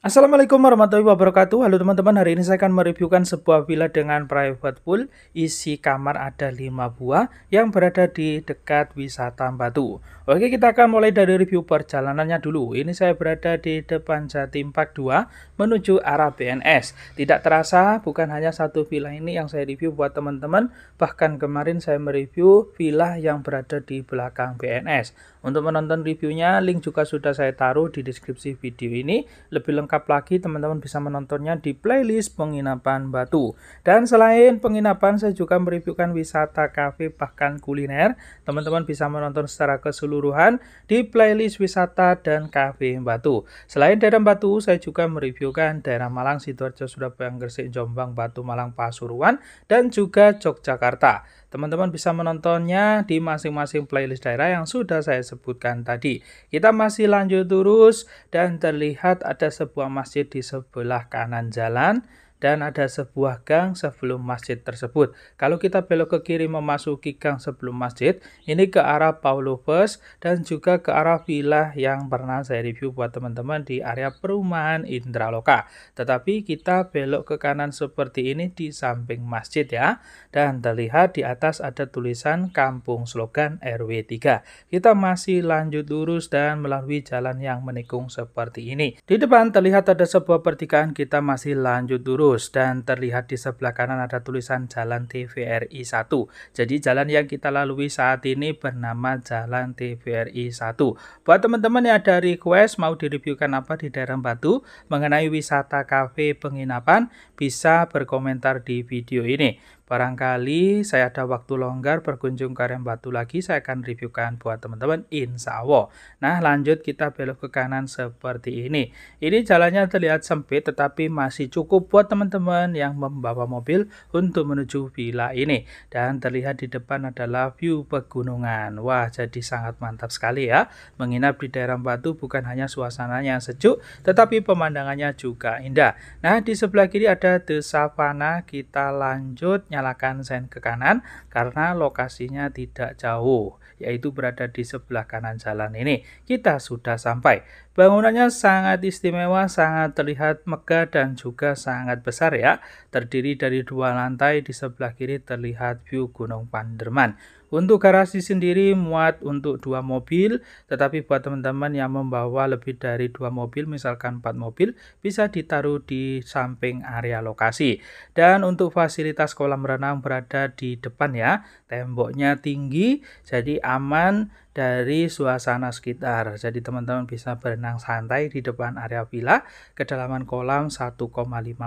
Assalamualaikum warahmatullahi wabarakatuh Halo teman-teman hari ini saya akan mereviewkan sebuah villa dengan private pool Isi kamar ada 5 buah yang berada di dekat wisata batu Oke, kita akan mulai dari review perjalanannya dulu. Ini saya berada di depan Jatim Park 2 menuju arah BNS. Tidak terasa, bukan hanya satu villa ini yang saya review buat teman-teman. Bahkan kemarin saya mereview villa yang berada di belakang BNS. Untuk menonton reviewnya, link juga sudah saya taruh di deskripsi video ini. Lebih lengkap lagi, teman-teman bisa menontonnya di playlist penginapan batu. Dan selain penginapan, saya juga mereviewkan wisata kafe bahkan kuliner. Teman-teman bisa menonton secara keseluruhan keseluruhan di playlist wisata dan kafe Batu. Selain daerah Batu, saya juga mereviewkan daerah Malang, Sidoarjo, Surabaya, Gresik, Jombang, Batu, Malang, Pasuruan, dan juga Yogyakarta. Teman-teman bisa menontonnya di masing-masing playlist daerah yang sudah saya sebutkan tadi. Kita masih lanjut terus dan terlihat ada sebuah masjid di sebelah kanan jalan dan ada sebuah gang sebelum masjid tersebut. Kalau kita belok ke kiri memasuki gang sebelum masjid, ini ke arah Paulus dan juga ke arah villa yang pernah saya review buat teman-teman di area perumahan Indraloka. Tetapi kita belok ke kanan seperti ini di samping masjid ya. Dan terlihat di atas ada tulisan Kampung Slogan RW 3. Kita masih lanjut lurus dan melalui jalan yang menikung seperti ini. Di depan terlihat ada sebuah pertigaan kita masih lanjut lurus lurus dan terlihat di sebelah kanan ada tulisan Jalan TVRI 1. Jadi jalan yang kita lalui saat ini bernama Jalan TVRI 1. Buat teman-teman yang ada request mau direviewkan apa di daerah Batu mengenai wisata kafe penginapan bisa berkomentar di video ini. Barangkali saya ada waktu longgar berkunjung ke Rem Batu lagi, saya akan reviewkan buat teman-teman, insya Allah. Nah lanjut kita belok ke kanan seperti ini. Ini jalannya terlihat sempit tetapi masih cukup buat teman-teman yang membawa mobil untuk menuju villa ini. Dan terlihat di depan adalah view pegunungan. Wah jadi sangat mantap sekali ya. Menginap di daerah Batu bukan hanya suasananya sejuk tetapi pemandangannya juga indah. Nah di sebelah kiri ada The Savannah. kita lanjutnya nyalakan sen ke kanan karena lokasinya tidak jauh, yaitu berada di sebelah kanan jalan ini. Kita sudah sampai. Bangunannya sangat istimewa, sangat terlihat megah dan juga sangat besar ya. Terdiri dari dua lantai, di sebelah kiri terlihat view Gunung Panderman. Untuk garasi sendiri muat untuk dua mobil, tetapi buat teman-teman yang membawa lebih dari dua mobil, misalkan empat mobil, bisa ditaruh di samping area lokasi. Dan untuk fasilitas kolam renang berada di depan ya, temboknya tinggi, jadi aman dari suasana sekitar. Jadi teman-teman bisa berenang santai di depan area villa, kedalaman kolam 1,5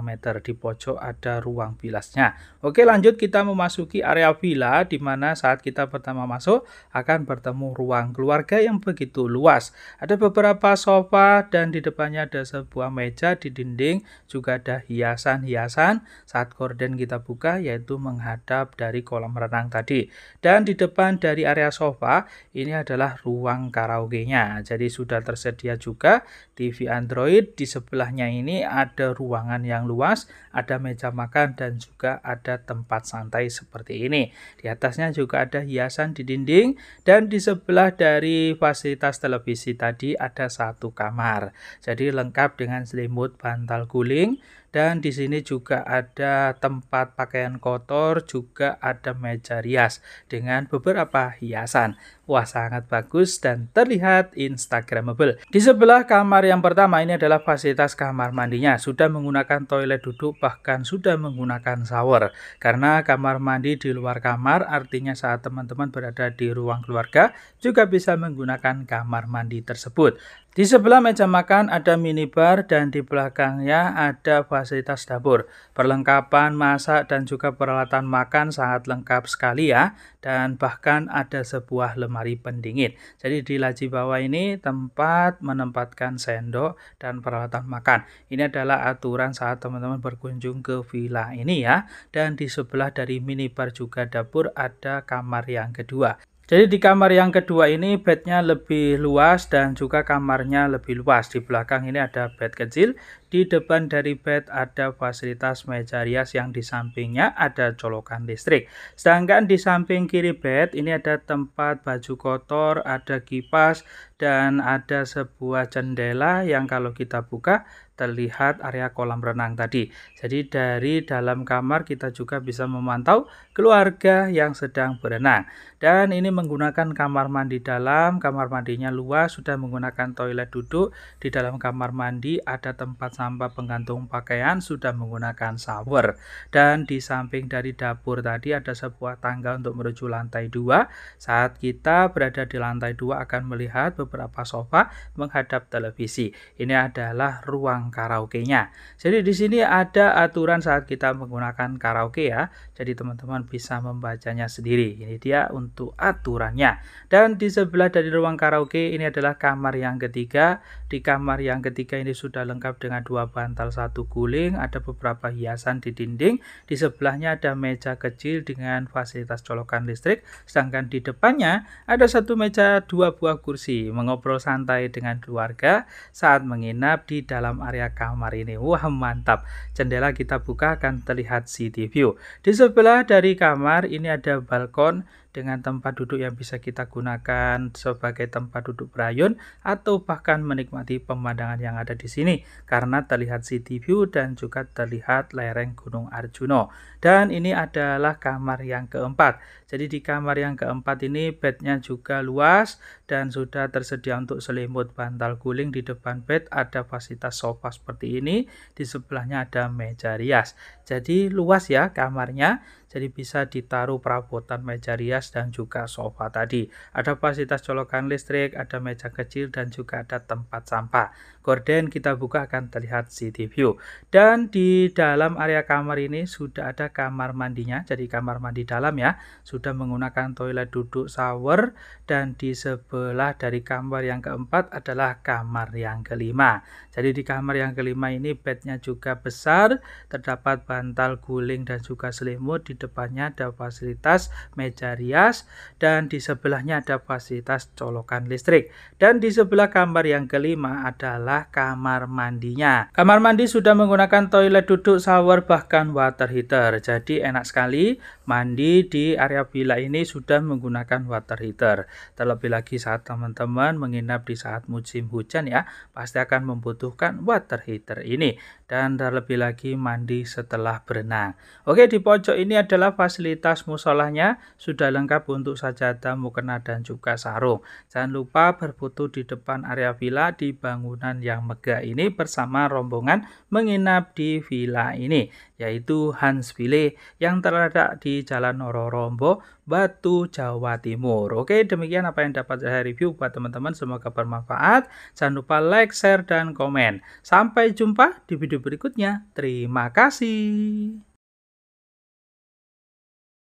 meter. Di pojok ada ruang bilasnya. Oke lanjut kita memasuki area villa di mana saat kita pertama masuk akan bertemu ruang keluarga yang begitu luas. Ada beberapa sofa dan di depannya ada sebuah meja di dinding juga ada hiasan-hiasan saat korden kita buka yaitu menghadap dari kolam renang tadi. Dan di depan dari area sofa ini adalah ruang karaoke-nya. Jadi sudah tersedia juga TV Android. Di sebelahnya ini ada ruangan yang luas, ada meja makan dan juga ada tempat santai seperti ini. Di atasnya juga ada hiasan di dinding dan di sebelah dari fasilitas televisi tadi ada satu kamar. Jadi lengkap dengan selimut, bantal guling, dan di sini juga ada tempat pakaian kotor, juga ada meja rias dengan beberapa hiasan. Wah, sangat bagus dan terlihat instagramable. Di sebelah kamar yang pertama ini adalah fasilitas kamar mandinya. Sudah menggunakan toilet duduk, bahkan sudah menggunakan shower. Karena kamar mandi di luar kamar, artinya saat teman-teman berada di ruang keluarga, juga bisa menggunakan kamar mandi tersebut. Di sebelah meja makan ada minibar dan di belakangnya ada fasilitas dapur. Perlengkapan masak dan juga peralatan makan sangat lengkap sekali ya. Dan bahkan ada sebuah lemari pendingin. Jadi di laci bawah ini tempat menempatkan sendok dan peralatan makan. Ini adalah aturan saat teman-teman berkunjung ke villa ini ya. Dan di sebelah dari minibar juga dapur ada kamar yang kedua. Jadi di kamar yang kedua ini bednya lebih luas dan juga kamarnya lebih luas. Di belakang ini ada bed kecil, di depan dari bed ada fasilitas meja rias yang di sampingnya ada colokan listrik. Sedangkan di samping kiri bed ini ada tempat baju kotor, ada kipas, dan ada sebuah jendela yang kalau kita buka terlihat area kolam renang tadi. Jadi dari dalam kamar kita juga bisa memantau keluarga yang sedang berenang. Dan ini menggunakan kamar mandi dalam, kamar mandinya luas, sudah menggunakan toilet duduk. Di dalam kamar mandi ada tempat sampah penggantung pakaian, sudah menggunakan shower. Dan di samping dari dapur tadi ada sebuah tangga untuk menuju lantai dua. Saat kita berada di lantai dua akan melihat beberapa sofa menghadap televisi. Ini adalah ruang tentang karaoke-nya. Jadi di sini ada aturan saat kita menggunakan karaoke ya. Jadi teman-teman bisa membacanya sendiri. Ini dia untuk aturannya. Dan di sebelah dari ruang karaoke ini adalah kamar yang ketiga. Di kamar yang ketiga ini sudah lengkap dengan dua bantal satu guling, ada beberapa hiasan di dinding. Di sebelahnya ada meja kecil dengan fasilitas colokan listrik, sedangkan di depannya ada satu meja dua buah kursi mengobrol santai dengan keluarga saat menginap di dalam area area kamar ini. Wah mantap, jendela kita buka akan terlihat city view. Di sebelah dari kamar ini ada balkon dengan tempat duduk yang bisa kita gunakan sebagai tempat duduk berayun atau bahkan menikmati pemandangan yang ada di sini karena terlihat city view dan juga terlihat lereng Gunung Arjuna. Dan ini adalah kamar yang keempat. Jadi di kamar yang keempat ini bednya juga luas dan sudah tersedia untuk selimut bantal guling di depan bed ada fasilitas sofa seperti ini di sebelahnya ada meja rias. Jadi luas ya kamarnya jadi bisa ditaruh perabotan meja rias dan juga sofa tadi. Ada fasilitas colokan listrik, ada meja kecil dan juga ada tempat sampah. Gorden kita buka akan terlihat city view. Dan di dalam area kamar ini sudah ada kamar mandinya, jadi kamar mandi dalam ya. Sudah menggunakan toilet duduk shower dan di sebelah dari kamar yang keempat adalah kamar yang kelima. Jadi di kamar yang kelima ini bednya juga besar, terdapat bantal guling dan juga selimut di depannya ada fasilitas meja rias dan di sebelahnya ada fasilitas colokan listrik. Dan di sebelah kamar yang kelima adalah kamar mandinya. Kamar mandi sudah menggunakan toilet duduk, shower bahkan water heater. Jadi enak sekali mandi di area villa ini sudah menggunakan water heater. Terlebih lagi saat teman-teman menginap di saat musim hujan ya, pasti akan membutuhkan water heater ini dan terlebih lagi mandi setelah berenang. Oke, di pojok ini adalah fasilitas musolahnya, sudah lengkap untuk sajadah, mukena dan juga sarung. Jangan lupa berfoto di depan area villa di bangunan yang megah ini bersama rombongan menginap di villa ini yaitu Hans Bile yang terletak di Jalan Nororombo, Batu, Jawa Timur. Oke, demikian apa yang dapat saya review buat teman-teman. Semoga bermanfaat. Jangan lupa like, share, dan komen. Sampai jumpa di video berikutnya. Terima kasih.